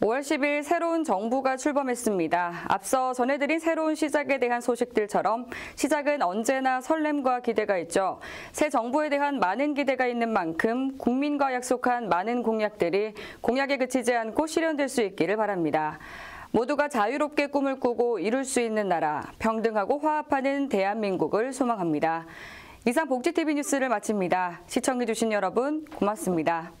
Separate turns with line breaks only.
5월 10일 새로운 정부가 출범했습니다. 앞서 전해드린 새로운 시작에 대한 소식들처럼 시작은 언제나 설렘과 기대가 있죠. 새 정부에 대한 많은 기대가 있는 만큼 국민과 약속한 많은 공약들이 공약에 그치지 않고 실현될 수 있기를 바랍니다. 모두가 자유롭게 꿈을 꾸고 이룰 수 있는 나라, 평등하고 화합하는 대한민국을 소망합니다. 이상 복지TV 뉴스를 마칩니다. 시청해주신 여러분 고맙습니다.